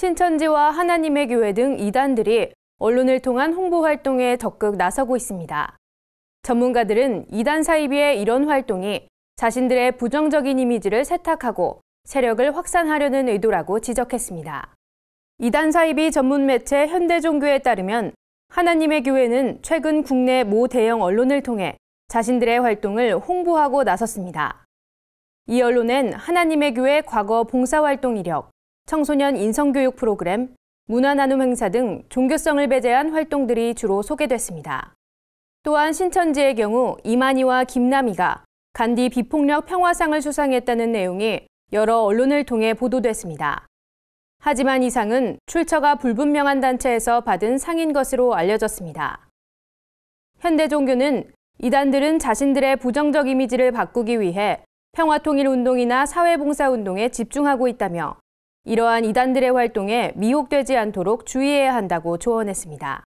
신천지와 하나님의 교회 등 이단들이 언론을 통한 홍보 활동에 적극 나서고 있습니다. 전문가들은 이단 사이비의 이런 활동이 자신들의 부정적인 이미지를 세탁하고 세력을 확산하려는 의도라고 지적했습니다. 이단 사이비 전문 매체 현대종교에 따르면 하나님의 교회는 최근 국내 모 대형 언론을 통해 자신들의 활동을 홍보하고 나섰습니다. 이 언론엔 하나님의 교회 과거 봉사활동 이력, 청소년 인성교육 프로그램, 문화 나눔 행사 등 종교성을 배제한 활동들이 주로 소개됐습니다. 또한 신천지의 경우 이만희와 김남희가 간디 비폭력 평화상을 수상했다는 내용이 여러 언론을 통해 보도됐습니다. 하지만 이 상은 출처가 불분명한 단체에서 받은 상인 것으로 알려졌습니다. 현대 종교는 이단들은 자신들의 부정적 이미지를 바꾸기 위해 평화통일운동이나 사회봉사운동에 집중하고 있다며 이러한 이단들의 활동에 미혹되지 않도록 주의해야 한다고 조언했습니다.